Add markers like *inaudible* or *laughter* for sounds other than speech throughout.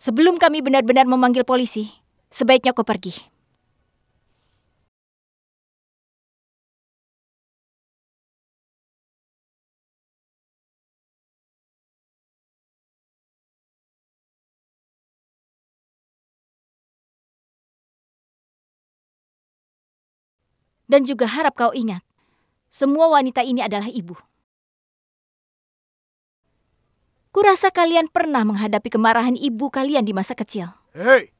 Sebelum kami benar-benar memanggil polisi, sebaiknya kau pergi. Dan juga harap kau ingat, semua wanita ini adalah ibu. Kurasa kalian pernah menghadapi kemarahan ibu kalian di masa kecil. Hei!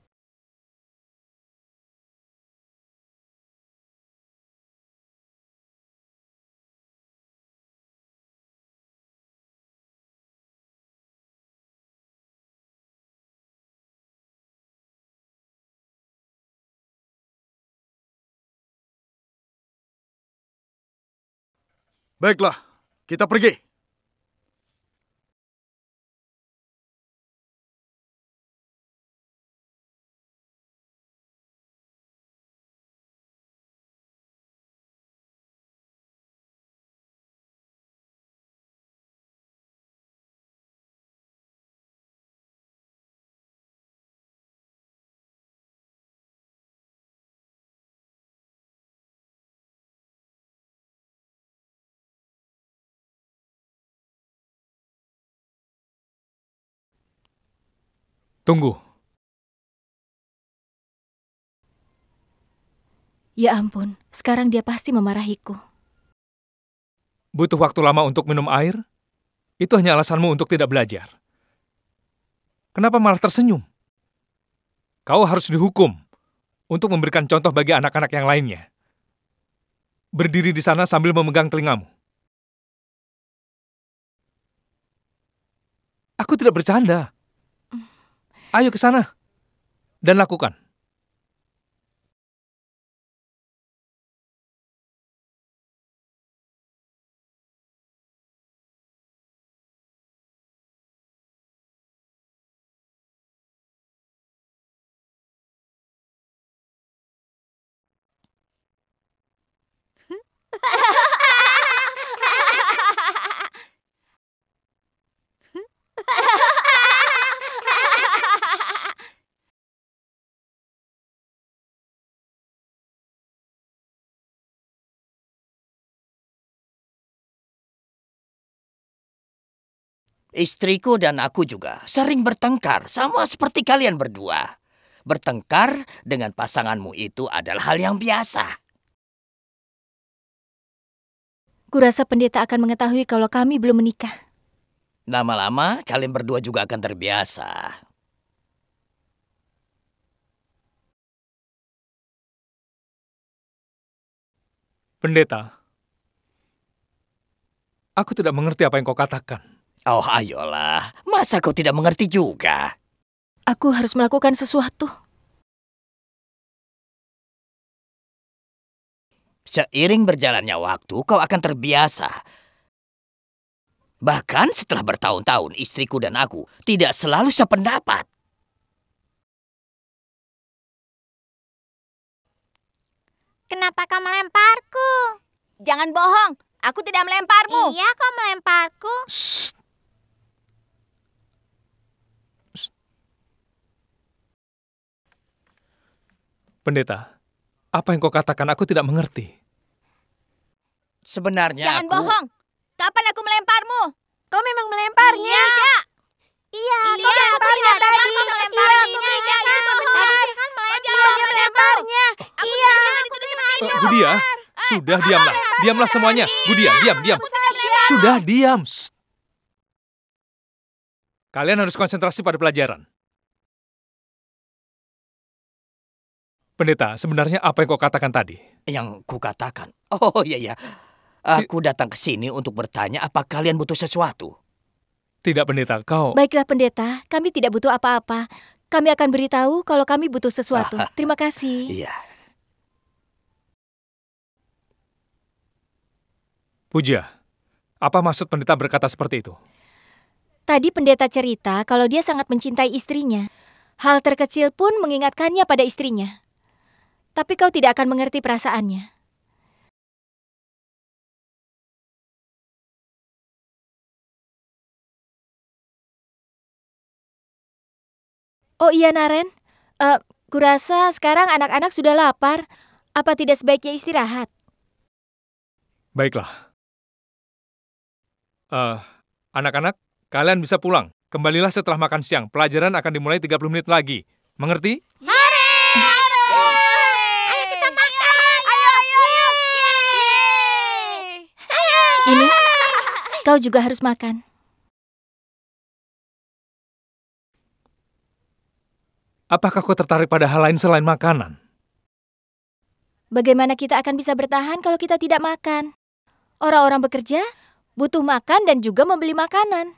Baiklah, kita pergi. Tunggu. Ya ampun, sekarang dia pasti memarahiku. Butuh waktu lama untuk minum air? Itu hanya alasanmu untuk tidak belajar. Kenapa malah tersenyum? Kau harus dihukum untuk memberikan contoh bagi anak-anak yang lainnya. Berdiri di sana sambil memegang telingamu. Aku tidak bercanda. Ayo ke sana dan lakukan. Istriku dan aku juga sering bertengkar sama seperti kalian berdua. Bertengkar dengan pasanganmu itu adalah hal yang biasa. Kurasa pendeta akan mengetahui kalau kami belum menikah. Lama-lama kalian berdua juga akan terbiasa. Pendeta, aku tidak mengerti apa yang kau katakan. Oh, ayolah. Masa kau tidak mengerti juga? Aku harus melakukan sesuatu. Seiring berjalannya waktu, kau akan terbiasa. Bahkan setelah bertahun-tahun, istriku dan aku tidak selalu sependapat. Kenapa kau melemparku? Jangan bohong, aku tidak melemparmu. Iya, kau melemparku. Shh. Pendeta, apa yang kau katakan aku tidak mengerti. Sebenarnya Jangan aku... bohong. Kapan aku melemparmu? Kau memang melemparnya. Iya. Iya, iya kau melemparnya tadi. Iya, kau melemparnya. Iya, kau kan melemparnya. iya, kau melemparnya. Iya, aku melemparnya. Budia, sudah diamlah. Diamlah semuanya. Iya. Budia, diam, diam. Sudah diam. Kalian harus konsentrasi pada pelajaran. Pendeta, sebenarnya apa yang kau katakan tadi? Yang ku katakan. Oh iya iya. Aku datang ke sini untuk bertanya apa kalian butuh sesuatu. Tidak pendeta, kau. Baiklah pendeta, kami tidak butuh apa-apa. Kami akan beritahu kalau kami butuh sesuatu. Ah, ah. Terima kasih. Iya. Puja, apa maksud pendeta berkata seperti itu? Tadi pendeta cerita kalau dia sangat mencintai istrinya. Hal terkecil pun mengingatkannya pada istrinya tapi kau tidak akan mengerti perasaannya. Oh iya Naren, uh, kurasa sekarang anak-anak sudah lapar. Apa tidak sebaiknya istirahat? Baiklah. Uh, anak-anak, kalian bisa pulang. Kembalilah setelah makan siang. Pelajaran akan dimulai 30 menit lagi. Mengerti? Ini, kau juga harus makan. Apakah kau tertarik pada hal lain selain makanan? Bagaimana kita akan bisa bertahan kalau kita tidak makan? Orang-orang bekerja butuh makan dan juga membeli makanan.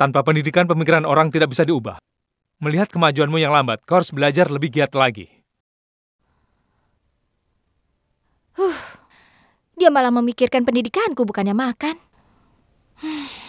Tanpa pendidikan, pemikiran orang tidak bisa diubah. Melihat kemajuanmu yang lambat, kau harus belajar lebih giat lagi. Dia malah memikirkan pendidikanku bukannya makan. *sighs* Hmm.